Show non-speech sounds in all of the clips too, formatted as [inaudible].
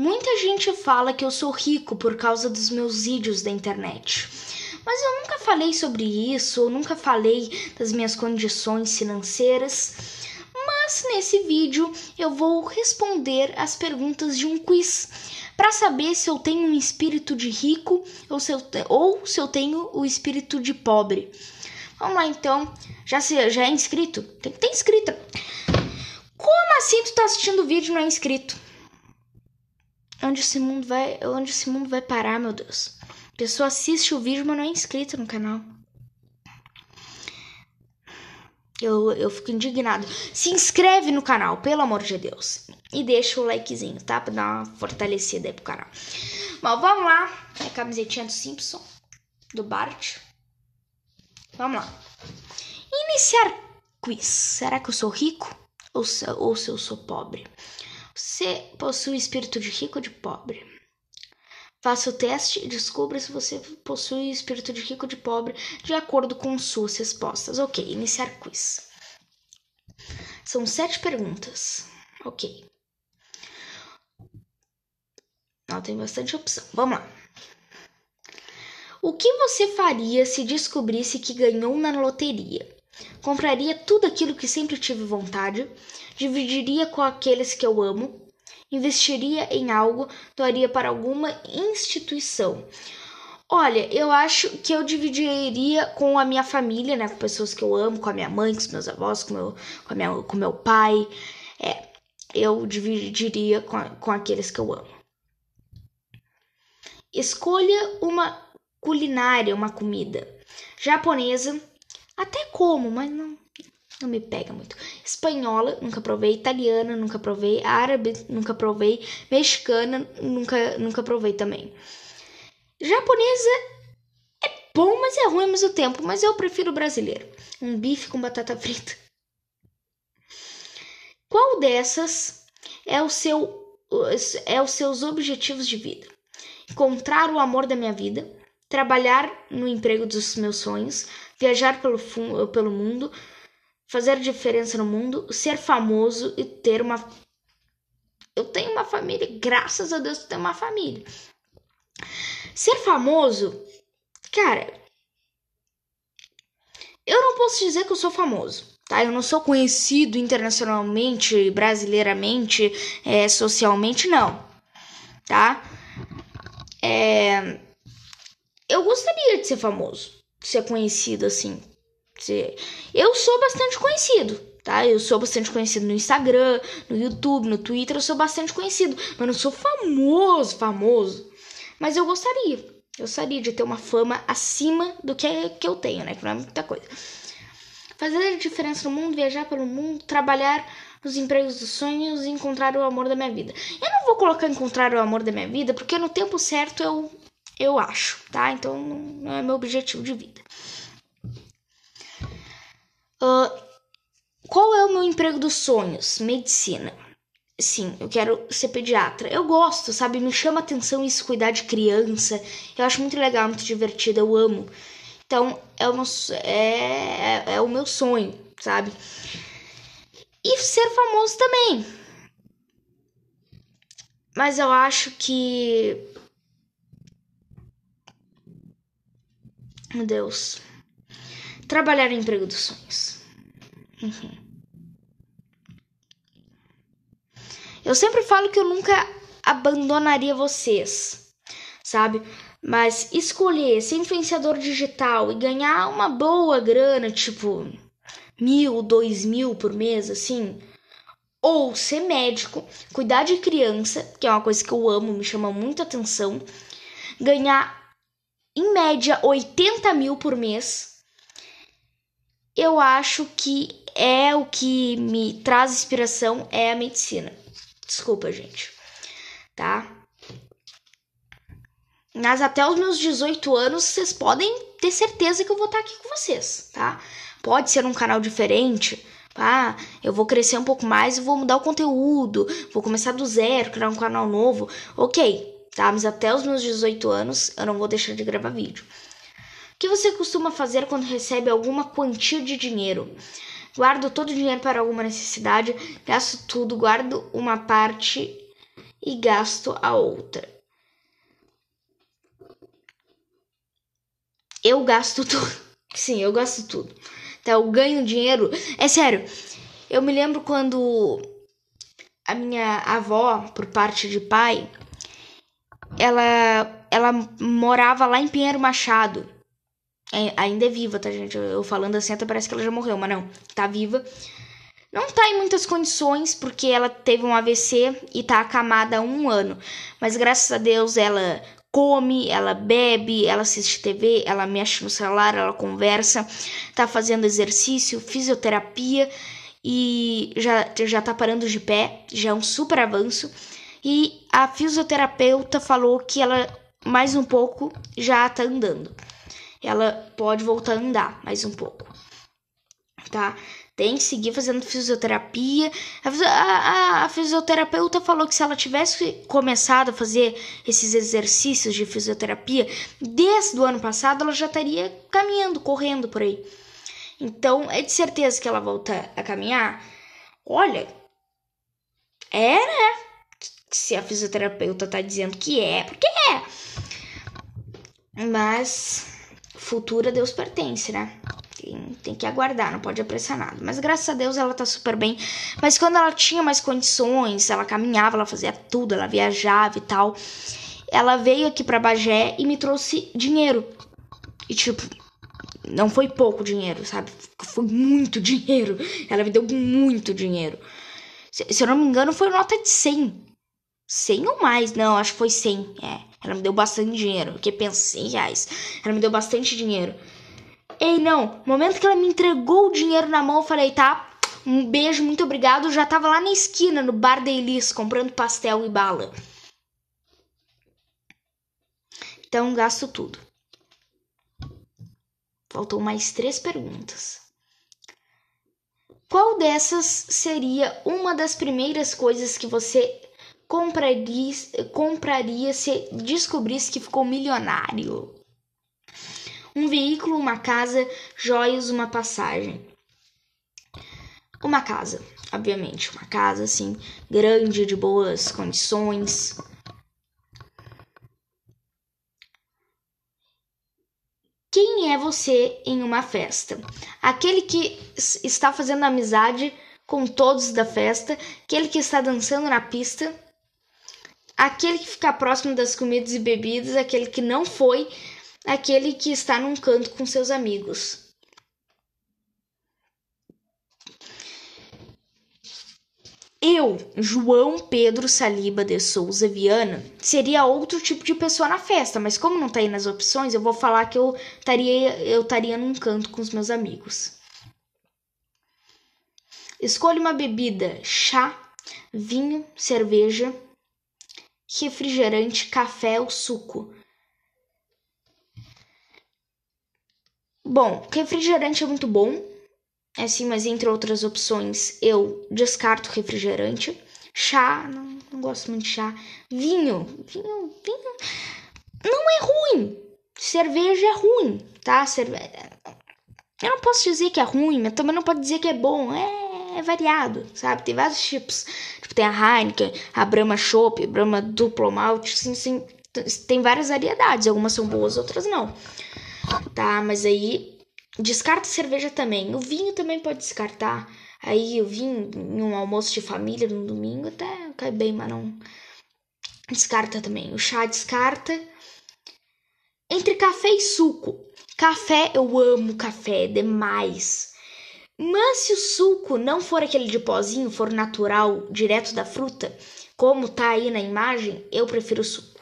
Muita gente fala que eu sou rico por causa dos meus vídeos da internet. Mas eu nunca falei sobre isso, eu nunca falei das minhas condições financeiras. Mas nesse vídeo eu vou responder as perguntas de um quiz para saber se eu tenho um espírito de rico ou se eu, ou se eu tenho o espírito de pobre. Vamos lá então. Já, se, já é inscrito? Tem que ter inscrito. Como assim tu tá assistindo o vídeo e não é inscrito? É onde esse mundo vai, é onde esse mundo vai parar, meu Deus? A pessoa assiste o vídeo, mas não é inscrita no canal. Eu, eu fico indignado. Se inscreve no canal, pelo amor de Deus. E deixa o likezinho, tá? Pra dar uma fortalecida aí pro canal. Bom, vamos lá. É a camisetinha do Simpson. Do Bart. Vamos lá. Iniciar quiz. Será que eu sou rico? Ou se, ou se eu sou pobre? Você possui espírito de rico ou de pobre? Faça o teste e descubra se você possui espírito de rico ou de pobre de acordo com suas respostas. Ok, iniciar quiz. São sete perguntas. Ok. Não tem bastante opção. Vamos lá. O que você faria se descobrisse que ganhou na loteria? Compraria tudo aquilo que sempre tive vontade, dividiria com aqueles que eu amo, investiria em algo, doaria para alguma instituição. Olha, eu acho que eu dividiria com a minha família, né? Com pessoas que eu amo, com a minha mãe, com os meus avós, com meu, com, minha, com meu pai. É, eu dividiria com, com aqueles que eu amo. Escolha uma culinária, uma comida japonesa, até como, mas não, não me pega muito. Espanhola, nunca provei. Italiana, nunca provei. Árabe, nunca provei. Mexicana, nunca, nunca provei também. Japonesa é bom, mas é ruim ao mesmo tempo. Mas eu prefiro brasileiro. Um bife com batata frita. Qual dessas é o seu é os seus objetivos de vida? Encontrar o amor da minha vida, trabalhar no emprego dos meus sonhos, viajar pelo, pelo mundo, fazer diferença no mundo, ser famoso e ter uma. Eu tenho uma família, graças a Deus eu tenho uma família. Ser famoso, cara, eu não posso dizer que eu sou famoso. Tá, eu não sou conhecido internacionalmente, brasileiramente, é, socialmente, não. Tá? É, eu gostaria de ser famoso ser conhecido assim. Eu sou bastante conhecido, tá? Eu sou bastante conhecido no Instagram, no YouTube, no Twitter, eu sou bastante conhecido, mas não sou famoso, famoso. Mas eu gostaria, eu gostaria de ter uma fama acima do que, que eu tenho, né? Que não é muita coisa. Fazer diferença no mundo, viajar pelo mundo, trabalhar nos empregos dos sonhos e encontrar o amor da minha vida. Eu não vou colocar encontrar o amor da minha vida, porque no tempo certo eu eu acho, tá? Então não é meu objetivo de vida. Uh, qual é o meu emprego dos sonhos? Medicina. Sim, eu quero ser pediatra. Eu gosto, sabe? Me chama atenção isso, cuidar de criança. Eu acho muito legal, muito divertido, eu amo. Então, é o meu, é, é, é o meu sonho, sabe? E ser famoso também. Mas eu acho que meu Deus. Trabalhar no emprego dos sonhos. Eu sempre falo que eu nunca abandonaria vocês, sabe? Mas escolher ser influenciador digital e ganhar uma boa grana, tipo mil, dois mil por mês, assim, ou ser médico, cuidar de criança, que é uma coisa que eu amo, me chama muita atenção, ganhar em média 80 mil por mês, eu acho que é o que me traz inspiração é a medicina. Desculpa, gente. Tá? Mas até os meus 18 anos, vocês podem ter certeza que eu vou estar tá aqui com vocês, tá? Pode ser um canal diferente. Ah, eu vou crescer um pouco mais e vou mudar o conteúdo. Vou começar do zero, criar um canal novo. Ok, tá? Mas até os meus 18 anos eu não vou deixar de gravar vídeo. O que você costuma fazer quando recebe alguma quantia de dinheiro? Guardo todo o dinheiro para alguma necessidade, gasto tudo, guardo uma parte e gasto a outra. Eu gasto tudo. [laughs] Sim, eu gasto tudo. então eu ganho dinheiro. É sério. Eu me lembro quando a minha avó, por parte de pai, ela, ela morava lá em Pinheiro Machado. É, ainda é viva, tá, gente? Eu, falando assim até parece que ela já morreu, mas não. Tá viva. Não tá em muitas condições, porque ela teve um AVC e tá acamada há um ano. Mas graças a Deus ela come, ela bebe, ela assiste TV, ela mexe no celular, ela conversa, tá fazendo exercício, fisioterapia e já, já tá parando de pé, já é um super avanço. E a fisioterapeuta falou que ela mais um pouco já tá andando. Ela pode voltar a andar mais um pouco. Tá? Tem que seguir fazendo fisioterapia. A, a, a fisioterapeuta falou que se ela tivesse começado a fazer esses exercícios de fisioterapia desde o ano passado, ela já estaria caminhando, correndo por aí. Então, é de certeza que ela volta a caminhar? Olha, é, né? se a fisioterapeuta tá dizendo que é, porque é. Mas futura Deus pertence, né? Tem, tem, que aguardar, não pode apressar nada. Mas graças a Deus ela tá super bem. Mas quando ela tinha mais condições, ela caminhava, ela fazia tudo, ela viajava e tal. Ela veio aqui pra Bagé e me trouxe dinheiro. E tipo, não foi pouco dinheiro, sabe? Foi muito [laughs] dinheiro. Ela me deu muito dinheiro. Se, se eu não me engano, foi nota de 100 100 ou mais, não, acho que foi 100, é. Ela me deu bastante dinheiro, porque pensei em reais. Ela me deu bastante dinheiro. Ei, não, no momento que ela me entregou o dinheiro na mão, eu falei, tá, um beijo, muito obrigado. Eu já tava lá na esquina, no bar da Elis, comprando pastel e bala. Então, gasto tudo. Faltou mais três perguntas. Qual dessas seria uma das primeiras coisas que você compraria, compraria se descobrisse que ficou milionário. Um veículo, uma casa, joias, uma passagem. Uma casa, obviamente, uma casa assim, grande, de boas condições. Quem é você em uma festa? Aquele que está fazendo amizade com todos da festa, aquele que está dançando na pista aquele que fica próximo das comidas e bebidas, aquele que não foi, aquele que está num canto com seus amigos. Eu, João Pedro Saliba de Souza Viana, seria outro tipo de pessoa na festa, mas como não tá aí nas opções, eu vou falar que eu estaria eu estaria num canto com os meus amigos. Escolha uma bebida: chá, vinho, cerveja, refrigerante, café ou suco. Bom, refrigerante é muito bom, assim, mas entre outras opções eu descarto refrigerante. Chá, não, não gosto muito de chá. Vinho, vinho, vinho. Não é ruim. Cerveja é ruim, tá? Cerveja. Eu não posso dizer que é ruim, mas também não posso dizer que é bom. É é variado, sabe? Tem vários tipos. Tipo, tem a Heineken, a Brahma Chopp, Brahma Duplo Malt, assim, assim, tem várias variedades. Algumas são boas, outras não. Tá, mas aí descarta cerveja também. O vinho também pode descartar. Aí o vinho em um almoço de família no domingo até cai bem, mas não descarta também. O chá descarta. Entre café e suco. Café, eu amo café é demais. Mas se o suco não for aquele de pozinho, for natural, direto da fruta, como tá aí na imagem, eu prefiro suco.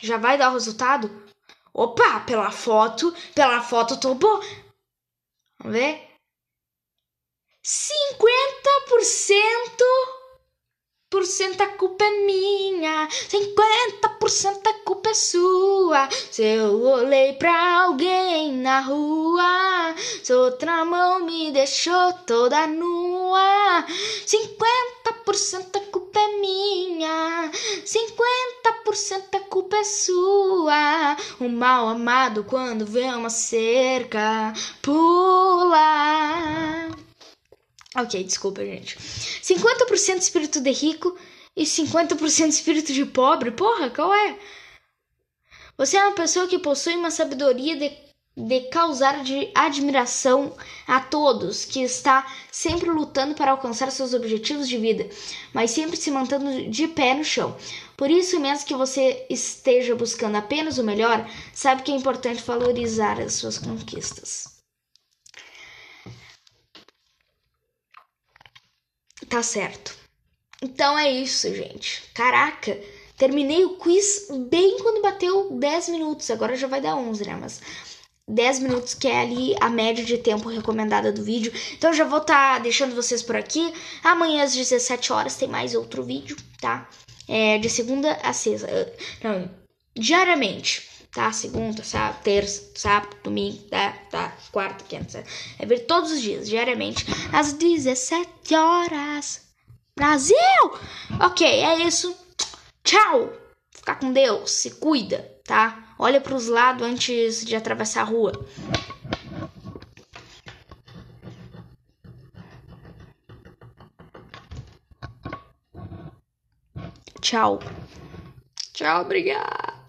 Já vai dar o resultado? Opa, pela foto, pela foto tô bom. Vamos ver? 50% por cento a culpa é minha, 50% a culpa é sua. Se eu olhei pra alguém na rua, se outra mão me deixou toda nua. 50% a culpa é minha, 50% a culpa é sua. O mal amado, quando vê uma cerca, pula. Ok, desculpa, gente. 50% espírito de rico e 50% espírito de pobre? Porra, qual é? Você é uma pessoa que possui uma sabedoria de, de causar de admiração a todos, que está sempre lutando para alcançar seus objetivos de vida, mas sempre se mantendo de pé no chão. Por isso, mesmo que você esteja buscando apenas o melhor, sabe que é importante valorizar as suas conquistas. Tá certo. Então é isso, gente. Caraca! Terminei o quiz bem quando bateu 10 minutos, agora já vai dar 11, né? Mas 10 minutos que é ali a média de tempo recomendada do vídeo. Então já vou estar tá deixando vocês por aqui. Amanhã às 17 horas tem mais outro vídeo, tá? É, de segunda a sexta. Não, diariamente tá? Segunda, sábado, terça, sábado, domingo, tá? tá quarta, quinta, sexta. É ver todos os dias, diariamente, às 17 horas. Brasil! Ok, é isso. Tchau! Fica com Deus, se cuida, tá? Olha para os lados antes de atravessar a rua. Tchau. Tchau, obrigada.